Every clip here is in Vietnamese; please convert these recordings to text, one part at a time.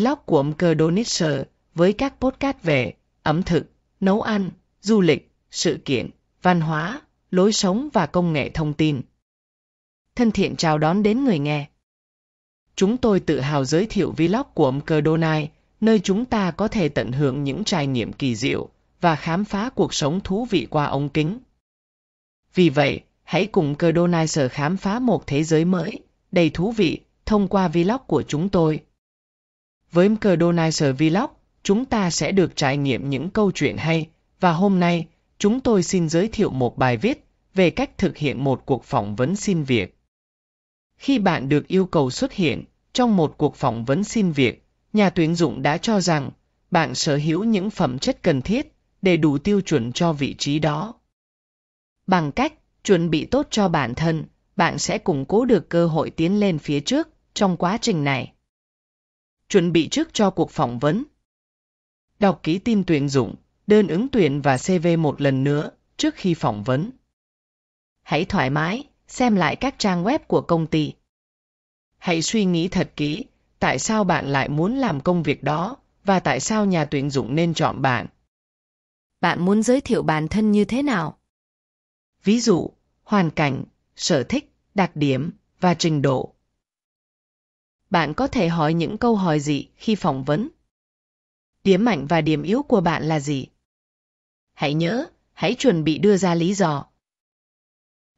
vlog của ông Cờ Donitser với các podcast về ẩm thực, nấu ăn, du lịch, sự kiện, văn hóa, lối sống và công nghệ thông tin. Thân thiện chào đón đến người nghe. Chúng tôi tự hào giới thiệu vlog của ông Cờ Donai, nơi chúng ta có thể tận hưởng những trải nghiệm kỳ diệu và khám phá cuộc sống thú vị qua ống kính. Vì vậy, hãy cùng Cờ Donai sở khám phá một thế giới mới, đầy thú vị, thông qua vlog của chúng tôi. Với Mcdonald's Vlog, chúng ta sẽ được trải nghiệm những câu chuyện hay, và hôm nay, chúng tôi xin giới thiệu một bài viết về cách thực hiện một cuộc phỏng vấn xin việc. Khi bạn được yêu cầu xuất hiện trong một cuộc phỏng vấn xin việc, nhà tuyển dụng đã cho rằng bạn sở hữu những phẩm chất cần thiết để đủ tiêu chuẩn cho vị trí đó. Bằng cách chuẩn bị tốt cho bản thân, bạn sẽ củng cố được cơ hội tiến lên phía trước trong quá trình này chuẩn bị trước cho cuộc phỏng vấn. Đọc kỹ tin tuyển dụng, đơn ứng tuyển và CV một lần nữa trước khi phỏng vấn. Hãy thoải mái, xem lại các trang web của công ty. Hãy suy nghĩ thật kỹ, tại sao bạn lại muốn làm công việc đó và tại sao nhà tuyển dụng nên chọn bạn. Bạn muốn giới thiệu bản thân như thế nào? Ví dụ, hoàn cảnh, sở thích, đặc điểm và trình độ bạn có thể hỏi những câu hỏi gì khi phỏng vấn? Điểm mạnh và điểm yếu của bạn là gì? Hãy nhớ, hãy chuẩn bị đưa ra lý do.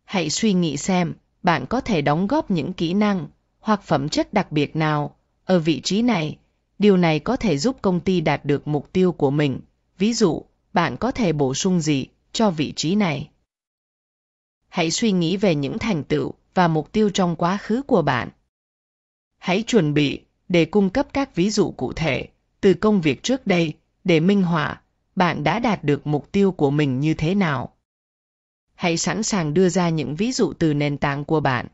Hãy suy nghĩ xem bạn có thể đóng góp những kỹ năng hoặc phẩm chất đặc biệt nào ở vị trí này. Điều này có thể giúp công ty đạt được mục tiêu của mình. Ví dụ, bạn có thể bổ sung gì cho vị trí này? Hãy suy nghĩ về những thành tựu và mục tiêu trong quá khứ của bạn hãy chuẩn bị để cung cấp các ví dụ cụ thể từ công việc trước đây để minh họa bạn đã đạt được mục tiêu của mình như thế nào. Hãy sẵn sàng đưa ra những ví dụ từ nền tảng của bạn.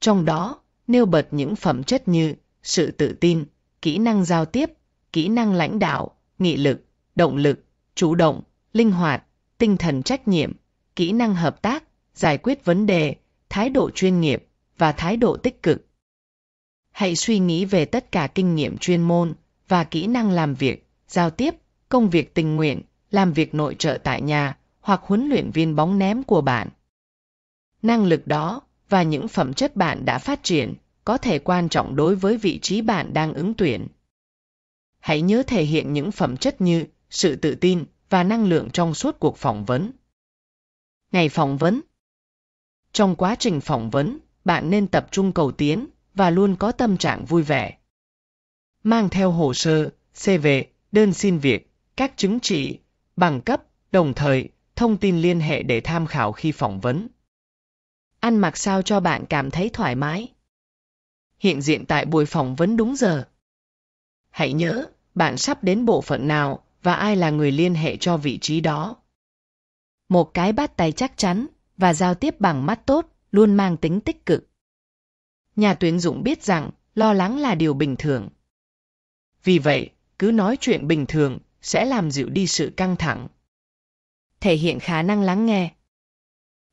Trong đó, nêu bật những phẩm chất như sự tự tin, kỹ năng giao tiếp, kỹ năng lãnh đạo, nghị lực, động lực, chủ động, linh hoạt, tinh thần trách nhiệm, kỹ năng hợp tác, giải quyết vấn đề, thái độ chuyên nghiệp và thái độ tích cực hãy suy nghĩ về tất cả kinh nghiệm chuyên môn và kỹ năng làm việc, giao tiếp, công việc tình nguyện, làm việc nội trợ tại nhà hoặc huấn luyện viên bóng ném của bạn. Năng lực đó và những phẩm chất bạn đã phát triển có thể quan trọng đối với vị trí bạn đang ứng tuyển. Hãy nhớ thể hiện những phẩm chất như sự tự tin và năng lượng trong suốt cuộc phỏng vấn. Ngày phỏng vấn Trong quá trình phỏng vấn, bạn nên tập trung cầu tiến và luôn có tâm trạng vui vẻ. Mang theo hồ sơ, CV, đơn xin việc, các chứng chỉ, bằng cấp, đồng thời thông tin liên hệ để tham khảo khi phỏng vấn. Ăn mặc sao cho bạn cảm thấy thoải mái. Hiện diện tại buổi phỏng vấn đúng giờ. Hãy nhớ, bạn sắp đến bộ phận nào và ai là người liên hệ cho vị trí đó. Một cái bắt tay chắc chắn và giao tiếp bằng mắt tốt luôn mang tính tích cực. Nhà tuyển dụng biết rằng lo lắng là điều bình thường. Vì vậy, cứ nói chuyện bình thường sẽ làm dịu đi sự căng thẳng. Thể hiện khả năng lắng nghe.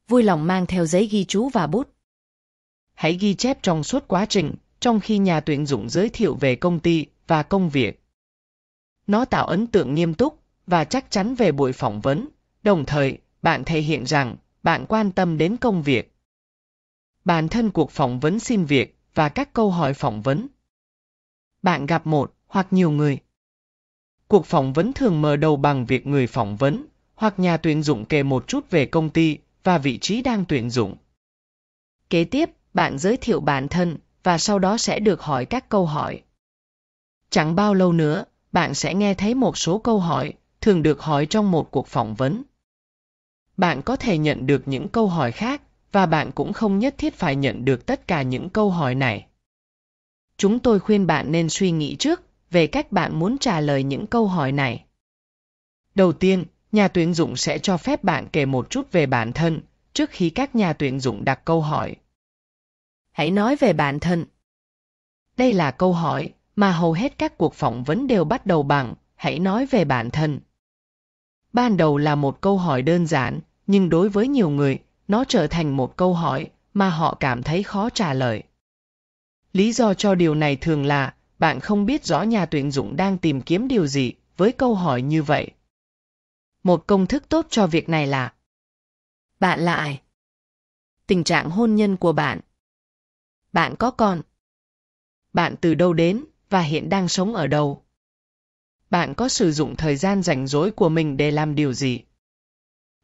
Vui lòng mang theo giấy ghi chú và bút. Hãy ghi chép trong suốt quá trình, trong khi nhà tuyển dụng giới thiệu về công ty và công việc. Nó tạo ấn tượng nghiêm túc và chắc chắn về buổi phỏng vấn, đồng thời bạn thể hiện rằng bạn quan tâm đến công việc bản thân cuộc phỏng vấn xin việc và các câu hỏi phỏng vấn. Bạn gặp một hoặc nhiều người. Cuộc phỏng vấn thường mở đầu bằng việc người phỏng vấn hoặc nhà tuyển dụng kể một chút về công ty và vị trí đang tuyển dụng. Kế tiếp, bạn giới thiệu bản thân và sau đó sẽ được hỏi các câu hỏi. Chẳng bao lâu nữa, bạn sẽ nghe thấy một số câu hỏi thường được hỏi trong một cuộc phỏng vấn. Bạn có thể nhận được những câu hỏi khác và bạn cũng không nhất thiết phải nhận được tất cả những câu hỏi này. Chúng tôi khuyên bạn nên suy nghĩ trước về cách bạn muốn trả lời những câu hỏi này. Đầu tiên, nhà tuyển dụng sẽ cho phép bạn kể một chút về bản thân trước khi các nhà tuyển dụng đặt câu hỏi. Hãy nói về bản thân. Đây là câu hỏi mà hầu hết các cuộc phỏng vấn đều bắt đầu bằng hãy nói về bản thân. Ban đầu là một câu hỏi đơn giản, nhưng đối với nhiều người, nó trở thành một câu hỏi mà họ cảm thấy khó trả lời. Lý do cho điều này thường là bạn không biết rõ nhà tuyển dụng đang tìm kiếm điều gì với câu hỏi như vậy. Một công thức tốt cho việc này là Bạn là ai? Tình trạng hôn nhân của bạn. Bạn có con. Bạn từ đâu đến và hiện đang sống ở đâu? Bạn có sử dụng thời gian rảnh rỗi của mình để làm điều gì?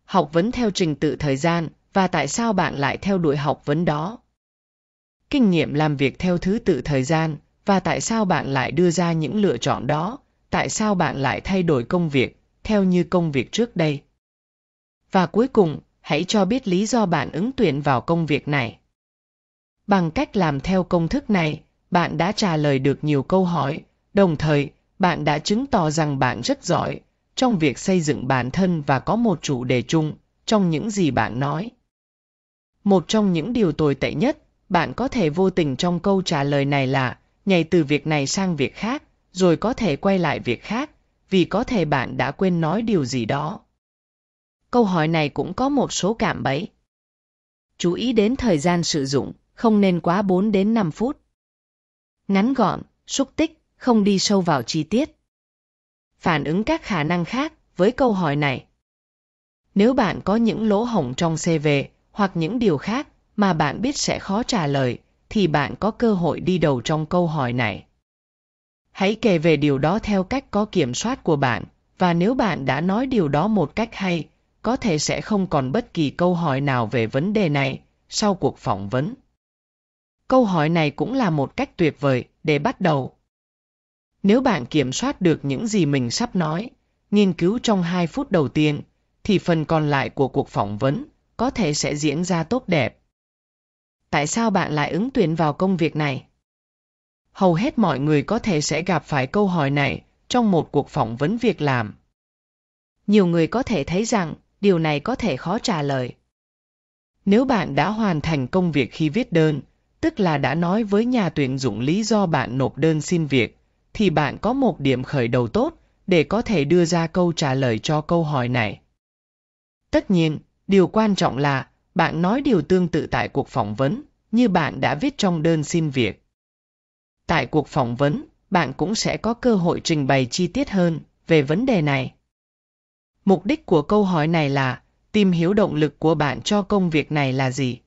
Học vấn theo trình tự thời gian và tại sao bạn lại theo đuổi học vấn đó. Kinh nghiệm làm việc theo thứ tự thời gian và tại sao bạn lại đưa ra những lựa chọn đó, tại sao bạn lại thay đổi công việc theo như công việc trước đây. Và cuối cùng, hãy cho biết lý do bạn ứng tuyển vào công việc này. Bằng cách làm theo công thức này, bạn đã trả lời được nhiều câu hỏi, đồng thời bạn đã chứng tỏ rằng bạn rất giỏi trong việc xây dựng bản thân và có một chủ đề chung trong những gì bạn nói. Một trong những điều tồi tệ nhất, bạn có thể vô tình trong câu trả lời này là nhảy từ việc này sang việc khác, rồi có thể quay lại việc khác, vì có thể bạn đã quên nói điều gì đó. Câu hỏi này cũng có một số cảm bẫy. Chú ý đến thời gian sử dụng, không nên quá 4 đến 5 phút. Ngắn gọn, xúc tích, không đi sâu vào chi tiết. Phản ứng các khả năng khác với câu hỏi này. Nếu bạn có những lỗ hổng trong CV, hoặc những điều khác mà bạn biết sẽ khó trả lời thì bạn có cơ hội đi đầu trong câu hỏi này hãy kể về điều đó theo cách có kiểm soát của bạn và nếu bạn đã nói điều đó một cách hay có thể sẽ không còn bất kỳ câu hỏi nào về vấn đề này sau cuộc phỏng vấn câu hỏi này cũng là một cách tuyệt vời để bắt đầu nếu bạn kiểm soát được những gì mình sắp nói nghiên cứu trong hai phút đầu tiên thì phần còn lại của cuộc phỏng vấn có thể sẽ diễn ra tốt đẹp. Tại sao bạn lại ứng tuyển vào công việc này? Hầu hết mọi người có thể sẽ gặp phải câu hỏi này trong một cuộc phỏng vấn việc làm. Nhiều người có thể thấy rằng điều này có thể khó trả lời. Nếu bạn đã hoàn thành công việc khi viết đơn, tức là đã nói với nhà tuyển dụng lý do bạn nộp đơn xin việc, thì bạn có một điểm khởi đầu tốt để có thể đưa ra câu trả lời cho câu hỏi này. Tất nhiên, Điều quan trọng là bạn nói điều tương tự tại cuộc phỏng vấn như bạn đã viết trong đơn xin việc. Tại cuộc phỏng vấn, bạn cũng sẽ có cơ hội trình bày chi tiết hơn về vấn đề này. Mục đích của câu hỏi này là tìm hiểu động lực của bạn cho công việc này là gì.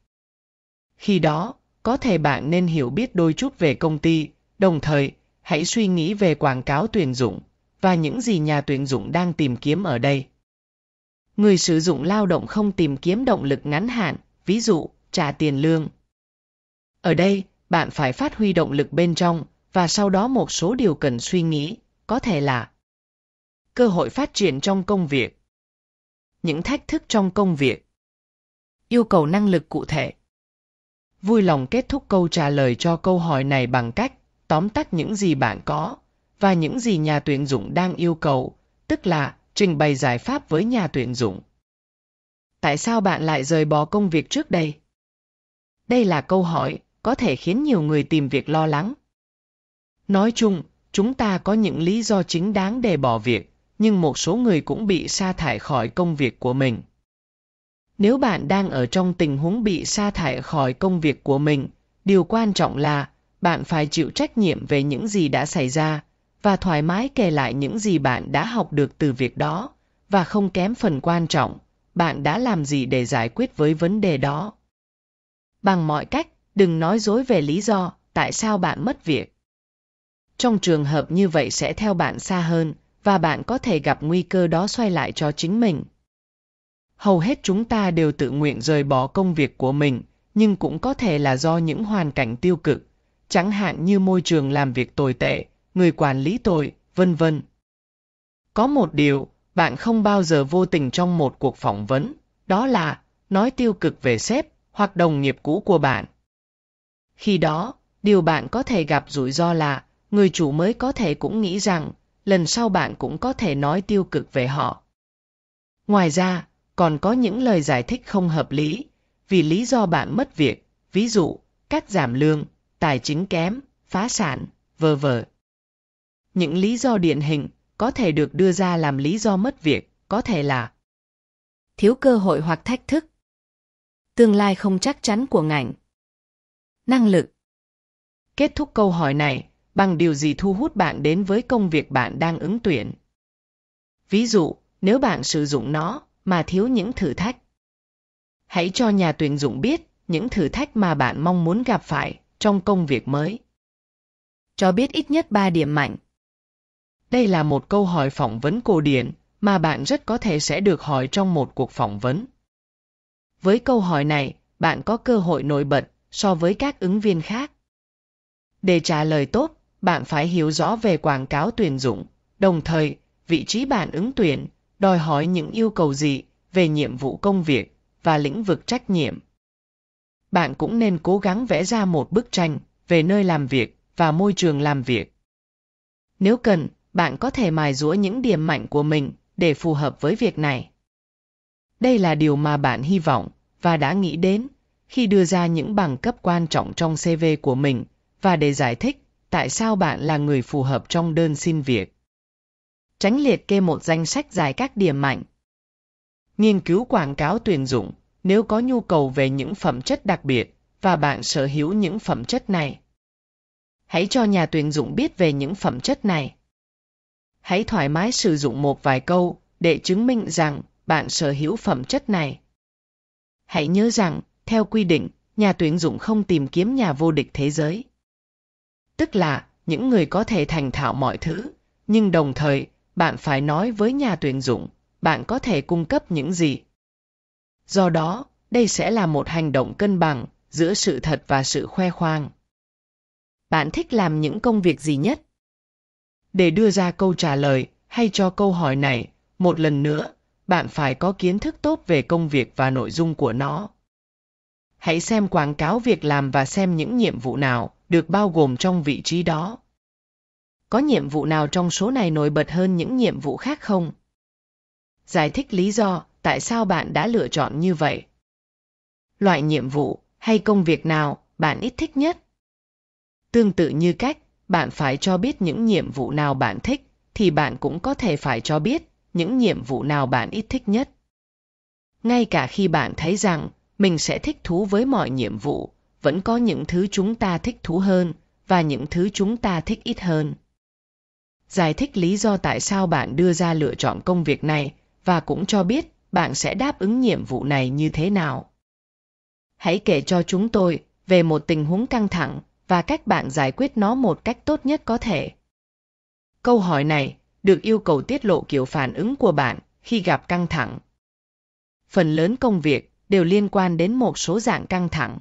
Khi đó, có thể bạn nên hiểu biết đôi chút về công ty, đồng thời hãy suy nghĩ về quảng cáo tuyển dụng và những gì nhà tuyển dụng đang tìm kiếm ở đây. Người sử dụng lao động không tìm kiếm động lực ngắn hạn, ví dụ trả tiền lương. Ở đây, bạn phải phát huy động lực bên trong và sau đó một số điều cần suy nghĩ, có thể là cơ hội phát triển trong công việc, những thách thức trong công việc, yêu cầu năng lực cụ thể. Vui lòng kết thúc câu trả lời cho câu hỏi này bằng cách tóm tắt những gì bạn có và những gì nhà tuyển dụng đang yêu cầu, tức là trình bày giải pháp với nhà tuyển dụng. Tại sao bạn lại rời bỏ công việc trước đây? Đây là câu hỏi có thể khiến nhiều người tìm việc lo lắng. Nói chung, chúng ta có những lý do chính đáng để bỏ việc, nhưng một số người cũng bị sa thải khỏi công việc của mình. Nếu bạn đang ở trong tình huống bị sa thải khỏi công việc của mình, điều quan trọng là bạn phải chịu trách nhiệm về những gì đã xảy ra, và thoải mái kể lại những gì bạn đã học được từ việc đó và không kém phần quan trọng bạn đã làm gì để giải quyết với vấn đề đó bằng mọi cách đừng nói dối về lý do tại sao bạn mất việc trong trường hợp như vậy sẽ theo bạn xa hơn và bạn có thể gặp nguy cơ đó xoay lại cho chính mình hầu hết chúng ta đều tự nguyện rời bỏ công việc của mình nhưng cũng có thể là do những hoàn cảnh tiêu cực chẳng hạn như môi trường làm việc tồi tệ người quản lý tội, vân vân. Có một điều bạn không bao giờ vô tình trong một cuộc phỏng vấn, đó là nói tiêu cực về sếp hoặc đồng nghiệp cũ của bạn. Khi đó, điều bạn có thể gặp rủi ro là người chủ mới có thể cũng nghĩ rằng lần sau bạn cũng có thể nói tiêu cực về họ. Ngoài ra, còn có những lời giải thích không hợp lý vì lý do bạn mất việc, ví dụ cắt giảm lương, tài chính kém, phá sản, vờ vờ. Những lý do điển hình có thể được đưa ra làm lý do mất việc, có thể là thiếu cơ hội hoặc thách thức, tương lai không chắc chắn của ngành, năng lực. Kết thúc câu hỏi này bằng điều gì thu hút bạn đến với công việc bạn đang ứng tuyển. Ví dụ, nếu bạn sử dụng nó mà thiếu những thử thách, hãy cho nhà tuyển dụng biết những thử thách mà bạn mong muốn gặp phải trong công việc mới. Cho biết ít nhất 3 điểm mạnh đây là một câu hỏi phỏng vấn cổ điển mà bạn rất có thể sẽ được hỏi trong một cuộc phỏng vấn. Với câu hỏi này, bạn có cơ hội nổi bật so với các ứng viên khác. Để trả lời tốt, bạn phải hiểu rõ về quảng cáo tuyển dụng, đồng thời, vị trí bạn ứng tuyển đòi hỏi những yêu cầu gì về nhiệm vụ công việc và lĩnh vực trách nhiệm. Bạn cũng nên cố gắng vẽ ra một bức tranh về nơi làm việc và môi trường làm việc. Nếu cần, bạn có thể mài dũa những điểm mạnh của mình để phù hợp với việc này. Đây là điều mà bạn hy vọng và đã nghĩ đến khi đưa ra những bằng cấp quan trọng trong CV của mình và để giải thích tại sao bạn là người phù hợp trong đơn xin việc. Tránh liệt kê một danh sách dài các điểm mạnh. Nghiên cứu quảng cáo tuyển dụng nếu có nhu cầu về những phẩm chất đặc biệt và bạn sở hữu những phẩm chất này. Hãy cho nhà tuyển dụng biết về những phẩm chất này hãy thoải mái sử dụng một vài câu để chứng minh rằng bạn sở hữu phẩm chất này. Hãy nhớ rằng, theo quy định, nhà tuyển dụng không tìm kiếm nhà vô địch thế giới. Tức là, những người có thể thành thạo mọi thứ, nhưng đồng thời, bạn phải nói với nhà tuyển dụng, bạn có thể cung cấp những gì. Do đó, đây sẽ là một hành động cân bằng giữa sự thật và sự khoe khoang. Bạn thích làm những công việc gì nhất? Để đưa ra câu trả lời hay cho câu hỏi này, một lần nữa, bạn phải có kiến thức tốt về công việc và nội dung của nó. Hãy xem quảng cáo việc làm và xem những nhiệm vụ nào được bao gồm trong vị trí đó. Có nhiệm vụ nào trong số này nổi bật hơn những nhiệm vụ khác không? Giải thích lý do tại sao bạn đã lựa chọn như vậy. Loại nhiệm vụ hay công việc nào bạn ít thích nhất? Tương tự như cách bạn phải cho biết những nhiệm vụ nào bạn thích, thì bạn cũng có thể phải cho biết những nhiệm vụ nào bạn ít thích nhất. Ngay cả khi bạn thấy rằng mình sẽ thích thú với mọi nhiệm vụ, vẫn có những thứ chúng ta thích thú hơn và những thứ chúng ta thích ít hơn. Giải thích lý do tại sao bạn đưa ra lựa chọn công việc này và cũng cho biết bạn sẽ đáp ứng nhiệm vụ này như thế nào. Hãy kể cho chúng tôi về một tình huống căng thẳng và cách bạn giải quyết nó một cách tốt nhất có thể. Câu hỏi này được yêu cầu tiết lộ kiểu phản ứng của bạn khi gặp căng thẳng. Phần lớn công việc đều liên quan đến một số dạng căng thẳng.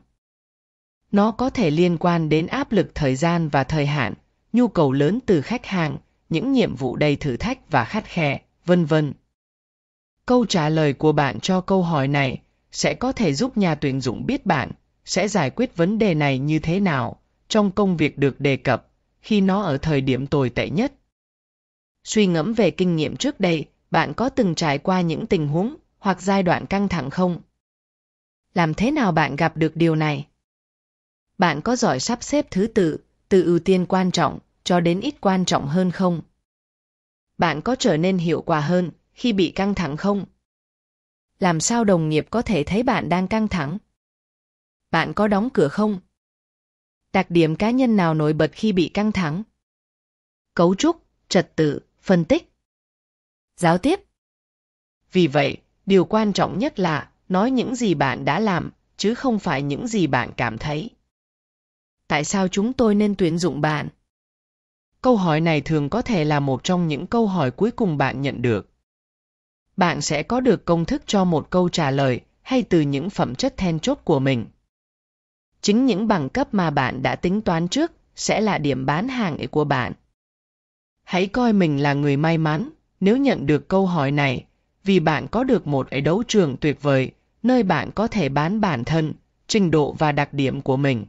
Nó có thể liên quan đến áp lực thời gian và thời hạn, nhu cầu lớn từ khách hàng, những nhiệm vụ đầy thử thách và khắt khe, vân vân. Câu trả lời của bạn cho câu hỏi này sẽ có thể giúp nhà tuyển dụng biết bạn sẽ giải quyết vấn đề này như thế nào trong công việc được đề cập khi nó ở thời điểm tồi tệ nhất. Suy ngẫm về kinh nghiệm trước đây, bạn có từng trải qua những tình huống hoặc giai đoạn căng thẳng không? Làm thế nào bạn gặp được điều này? Bạn có giỏi sắp xếp thứ tự, từ ưu tiên quan trọng cho đến ít quan trọng hơn không? Bạn có trở nên hiệu quả hơn khi bị căng thẳng không? Làm sao đồng nghiệp có thể thấy bạn đang căng thẳng? Bạn có đóng cửa không? đặc điểm cá nhân nào nổi bật khi bị căng thẳng. Cấu trúc, trật tự, phân tích. Giao tiếp. Vì vậy, điều quan trọng nhất là nói những gì bạn đã làm, chứ không phải những gì bạn cảm thấy. Tại sao chúng tôi nên tuyển dụng bạn? Câu hỏi này thường có thể là một trong những câu hỏi cuối cùng bạn nhận được. Bạn sẽ có được công thức cho một câu trả lời hay từ những phẩm chất then chốt của mình. Chính những bằng cấp mà bạn đã tính toán trước sẽ là điểm bán hàng của bạn. Hãy coi mình là người may mắn nếu nhận được câu hỏi này, vì bạn có được một ấy đấu trường tuyệt vời, nơi bạn có thể bán bản thân, trình độ và đặc điểm của mình.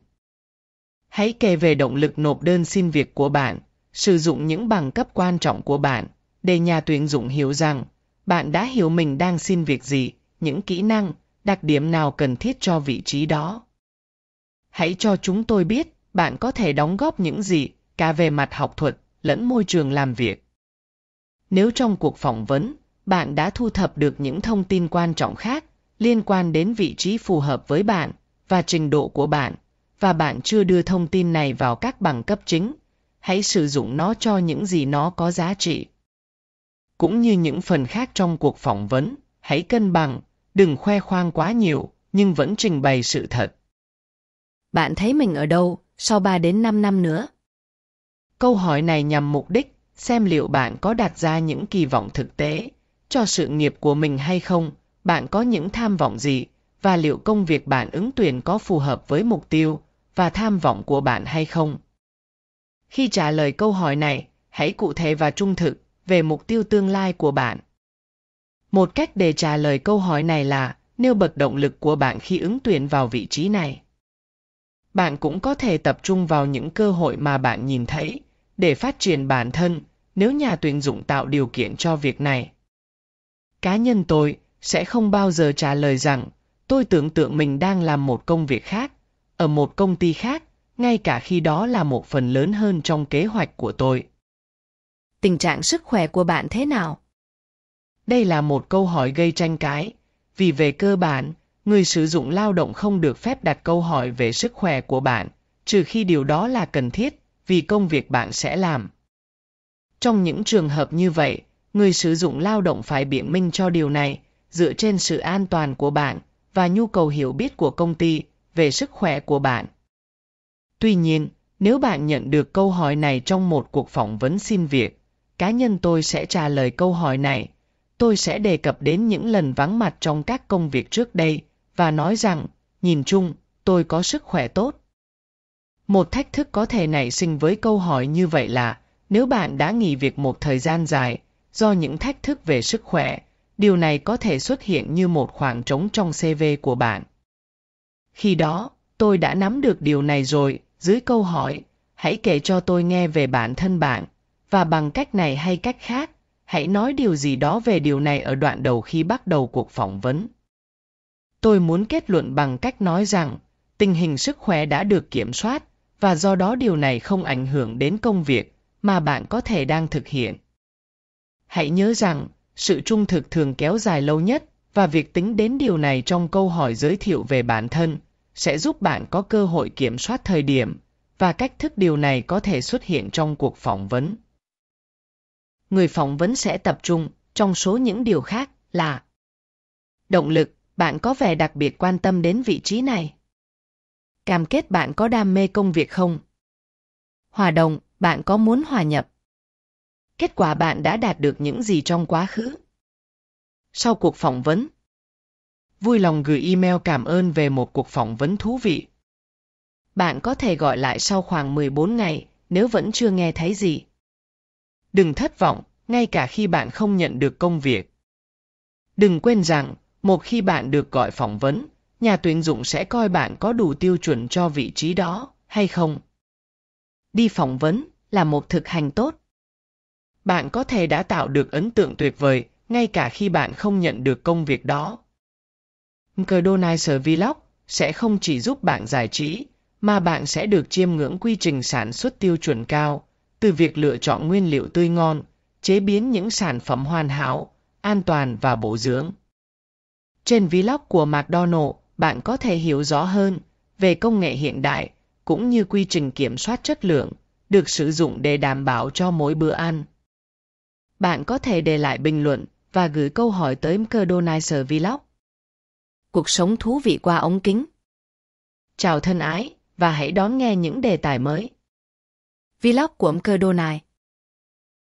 Hãy kể về động lực nộp đơn xin việc của bạn, sử dụng những bằng cấp quan trọng của bạn, để nhà tuyển dụng hiểu rằng bạn đã hiểu mình đang xin việc gì, những kỹ năng, đặc điểm nào cần thiết cho vị trí đó. Hãy cho chúng tôi biết bạn có thể đóng góp những gì cả về mặt học thuật lẫn môi trường làm việc. Nếu trong cuộc phỏng vấn, bạn đã thu thập được những thông tin quan trọng khác liên quan đến vị trí phù hợp với bạn và trình độ của bạn và bạn chưa đưa thông tin này vào các bằng cấp chính, hãy sử dụng nó cho những gì nó có giá trị. Cũng như những phần khác trong cuộc phỏng vấn, hãy cân bằng, đừng khoe khoang quá nhiều nhưng vẫn trình bày sự thật. Bạn thấy mình ở đâu sau 3 đến 5 năm nữa? Câu hỏi này nhằm mục đích xem liệu bạn có đặt ra những kỳ vọng thực tế cho sự nghiệp của mình hay không, bạn có những tham vọng gì và liệu công việc bạn ứng tuyển có phù hợp với mục tiêu và tham vọng của bạn hay không. Khi trả lời câu hỏi này, hãy cụ thể và trung thực về mục tiêu tương lai của bạn. Một cách để trả lời câu hỏi này là nêu bật động lực của bạn khi ứng tuyển vào vị trí này bạn cũng có thể tập trung vào những cơ hội mà bạn nhìn thấy để phát triển bản thân nếu nhà tuyển dụng tạo điều kiện cho việc này cá nhân tôi sẽ không bao giờ trả lời rằng tôi tưởng tượng mình đang làm một công việc khác ở một công ty khác ngay cả khi đó là một phần lớn hơn trong kế hoạch của tôi tình trạng sức khỏe của bạn thế nào đây là một câu hỏi gây tranh cãi vì về cơ bản người sử dụng lao động không được phép đặt câu hỏi về sức khỏe của bạn, trừ khi điều đó là cần thiết, vì công việc bạn sẽ làm. Trong những trường hợp như vậy, người sử dụng lao động phải biện minh cho điều này, dựa trên sự an toàn của bạn và nhu cầu hiểu biết của công ty về sức khỏe của bạn. Tuy nhiên, nếu bạn nhận được câu hỏi này trong một cuộc phỏng vấn xin việc, cá nhân tôi sẽ trả lời câu hỏi này. Tôi sẽ đề cập đến những lần vắng mặt trong các công việc trước đây và nói rằng, nhìn chung, tôi có sức khỏe tốt. Một thách thức có thể nảy sinh với câu hỏi như vậy là, nếu bạn đã nghỉ việc một thời gian dài, do những thách thức về sức khỏe, điều này có thể xuất hiện như một khoảng trống trong CV của bạn. Khi đó, tôi đã nắm được điều này rồi, dưới câu hỏi, hãy kể cho tôi nghe về bản thân bạn, và bằng cách này hay cách khác, hãy nói điều gì đó về điều này ở đoạn đầu khi bắt đầu cuộc phỏng vấn tôi muốn kết luận bằng cách nói rằng tình hình sức khỏe đã được kiểm soát và do đó điều này không ảnh hưởng đến công việc mà bạn có thể đang thực hiện. Hãy nhớ rằng, sự trung thực thường kéo dài lâu nhất và việc tính đến điều này trong câu hỏi giới thiệu về bản thân sẽ giúp bạn có cơ hội kiểm soát thời điểm và cách thức điều này có thể xuất hiện trong cuộc phỏng vấn. Người phỏng vấn sẽ tập trung trong số những điều khác là động lực bạn có vẻ đặc biệt quan tâm đến vị trí này. Cam kết bạn có đam mê công việc không? Hòa đồng, bạn có muốn hòa nhập? Kết quả bạn đã đạt được những gì trong quá khứ? Sau cuộc phỏng vấn, vui lòng gửi email cảm ơn về một cuộc phỏng vấn thú vị. Bạn có thể gọi lại sau khoảng 14 ngày nếu vẫn chưa nghe thấy gì. Đừng thất vọng, ngay cả khi bạn không nhận được công việc. Đừng quên rằng, một khi bạn được gọi phỏng vấn, nhà tuyển dụng sẽ coi bạn có đủ tiêu chuẩn cho vị trí đó hay không. Đi phỏng vấn là một thực hành tốt. Bạn có thể đã tạo được ấn tượng tuyệt vời ngay cả khi bạn không nhận được công việc đó. Cardonizer Vlog sẽ không chỉ giúp bạn giải trí, mà bạn sẽ được chiêm ngưỡng quy trình sản xuất tiêu chuẩn cao, từ việc lựa chọn nguyên liệu tươi ngon, chế biến những sản phẩm hoàn hảo, an toàn và bổ dưỡng. Trên vlog của McDonald, bạn có thể hiểu rõ hơn về công nghệ hiện đại cũng như quy trình kiểm soát chất lượng được sử dụng để đảm bảo cho mỗi bữa ăn. Bạn có thể để lại bình luận và gửi câu hỏi tới McDonald's Vlog. Cuộc sống thú vị qua ống kính. Chào thân ái và hãy đón nghe những đề tài mới. Vlog của McDonald's